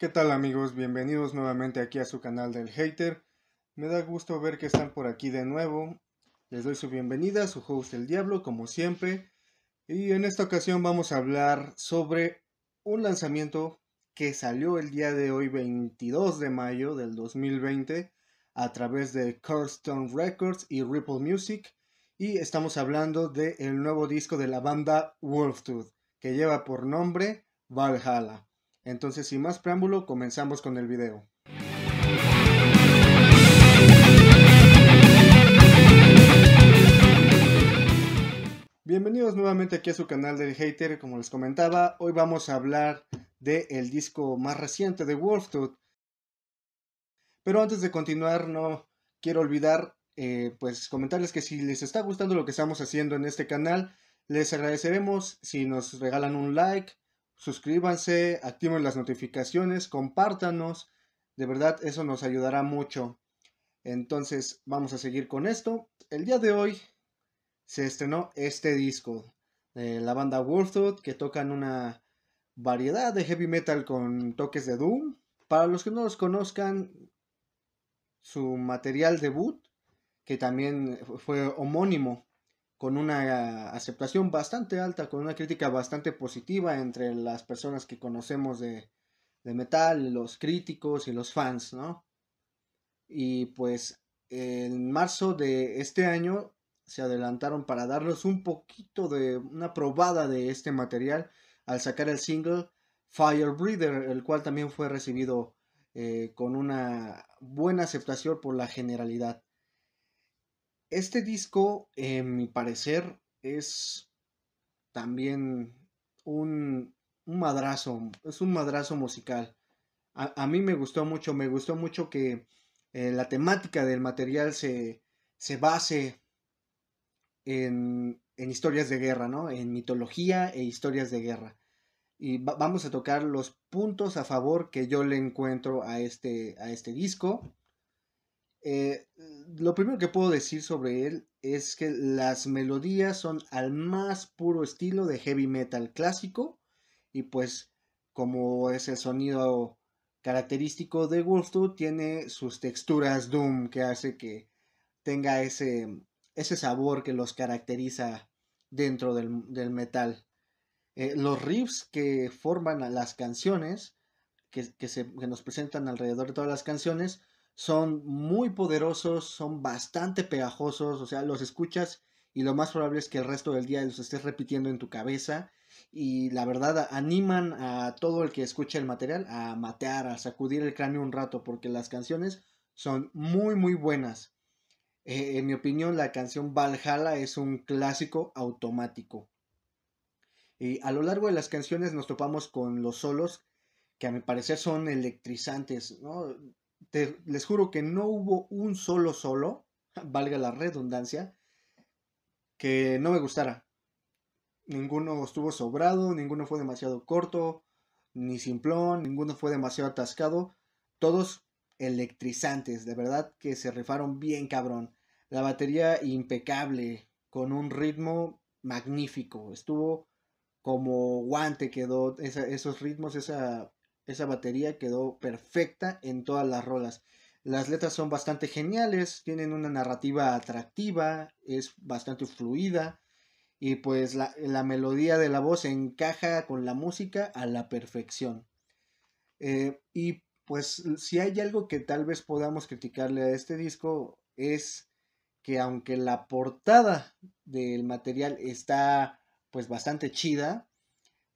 ¿Qué tal amigos? Bienvenidos nuevamente aquí a su canal del Hater. Me da gusto ver que están por aquí de nuevo. Les doy su bienvenida, su host El Diablo, como siempre. Y en esta ocasión vamos a hablar sobre un lanzamiento que salió el día de hoy 22 de mayo del 2020 a través de Carlstone Records y Ripple Music. Y estamos hablando del nuevo disco de la banda Wolftooth, que lleva por nombre Valhalla. Entonces, sin más preámbulo, comenzamos con el video. Bienvenidos nuevamente aquí a su canal del Hater, como les comentaba, hoy vamos a hablar del el disco más reciente de Wolftooth. Pero antes de continuar, no quiero olvidar, eh, pues comentarles que si les está gustando lo que estamos haciendo en este canal, les agradeceremos si nos regalan un like, suscríbanse, activen las notificaciones, compártanos. De verdad, eso nos ayudará mucho. Entonces, vamos a seguir con esto. El día de hoy se estrenó este disco de la banda Wolftooth que tocan una variedad de heavy metal con toques de doom. Para los que no los conozcan, su material debut, que también fue homónimo, con una aceptación bastante alta, con una crítica bastante positiva entre las personas que conocemos de, metal, los críticos y los fans, ¿no? Y pues en marzo de este año se adelantaron para darnos un poquito de una probada de este material al sacar el single Fire Breather, el cual también fue recibido eh, con una buena aceptación por la generalidad. Este disco, en mi parecer, es también un, madrazo, es un madrazo musical. A, mí me gustó mucho, me gustó mucho que eh, la temática del material se, base en, historias de guerra, ¿no? En mitología e historias de guerra. Y vamos a tocar los puntos a favor que yo le encuentro a este, a este disco. Eh, lo primero que puedo decir sobre él es que las melodías son al más puro estilo de heavy metal clásico y pues como es el sonido característico de Wolftooth tiene sus texturas doom que hace que tenga ese, ese sabor que los caracteriza dentro del, metal. Eh, los riffs que forman a las canciones, que, se, que nos presentan alrededor de todas las canciones, son muy poderosos, son bastante pegajosos, o sea, los escuchas y lo más probable es que el resto del día los estés repitiendo en tu cabeza y la verdad animan a todo el que escucha el material a matear, a sacudir el cráneo un rato porque las canciones son muy muy buenas. Eh, en mi opinión la canción Valhalla es un clásico automático. Y a lo largo de las canciones nos topamos con los solos que a mi parecer son electrizantes, ¿no? les juro que no hubo un solo solo, valga la redundancia, que no me gustara. Ninguno estuvo sobrado, ninguno fue demasiado corto, ni simplón, ninguno fue demasiado atascado. Todos electrizantes, de verdad que se rifaron bien cabrón. La batería impecable, con un ritmo magnífico. Estuvo como guante, quedó esos ritmos, esa esa batería quedó perfecta en todas las rolas. Las letras son bastante geniales, tienen una narrativa atractiva, es bastante fluida y pues la, melodía de la voz encaja con la música a la perfección. Eh, y pues si hay algo que tal vez podamos criticarle a este disco es que aunque la portada del material está pues bastante chida,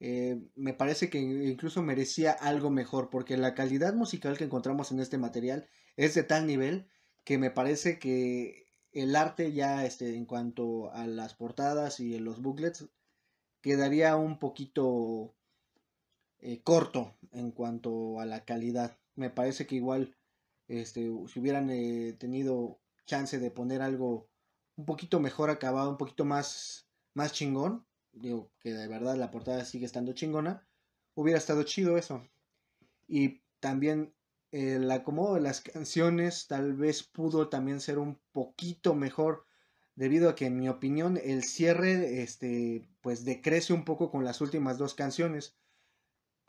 eh, me parece que incluso merecía algo mejor, porque la calidad musical que encontramos en este material es de tal nivel que me parece que el arte ya este, en cuanto a las portadas y los booklets quedaría un poquito eh, corto en cuanto a la calidad. Me parece que igual este, si hubieran eh, tenido chance de poner algo un poquito mejor acabado, un poquito más, más chingón, digo que de verdad la portada sigue estando chingona, hubiera estado chido eso. Y también eh, el acomodo de las canciones tal vez pudo también ser un poquito mejor debido a que en mi opinión el cierre este pues decrece un poco con las últimas dos canciones.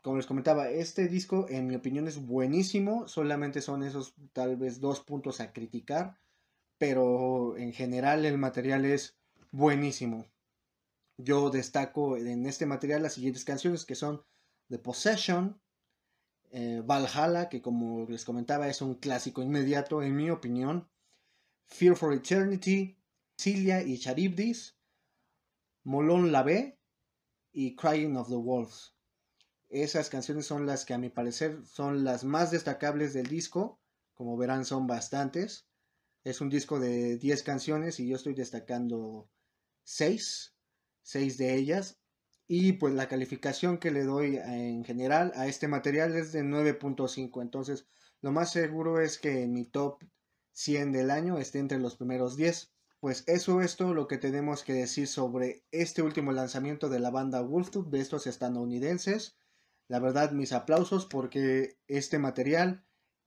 Como les comentaba, este disco en mi opinión es buenísimo, solamente son esos tal vez dos puntos a criticar, pero en general el material es buenísimo yo destaco en este material las siguientes canciones que son The Possession, eh, Valhalla, que como les comentaba es un clásico inmediato en mi opinión, Fear for Eternity, Cilia y Charibdis, Molon ve y Crying of the Wolves. Esas canciones son las que a mi parecer son las más destacables del disco, como verán son bastantes. Es un disco de 10 canciones y yo estoy destacando 6 seis de ellas. Y pues la calificación que le doy eh, en general a este material es de 9.5. Entonces lo más seguro es que mi top 100 del año esté entre los primeros 10. Pues eso es todo lo que tenemos que decir sobre este último lanzamiento de la banda Wolftooth de estos estadounidenses. La verdad, mis aplausos porque este material,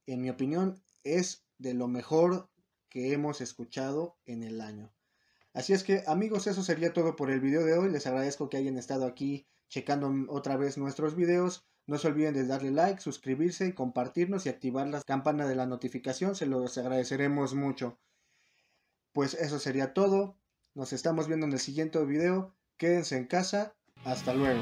en mi opinión, es de lo mejor que hemos escuchado en el año. Así es que amigos, eso sería todo por el video de hoy. Les agradezco que hayan estado aquí checando otra vez nuestros videos. No se olviden de darle like, suscribirse y compartirnos y activar la campana de la notificación. Se los agradeceremos mucho. Pues eso sería todo. Nos estamos viendo en el siguiente video. Quédense en casa. Hasta luego.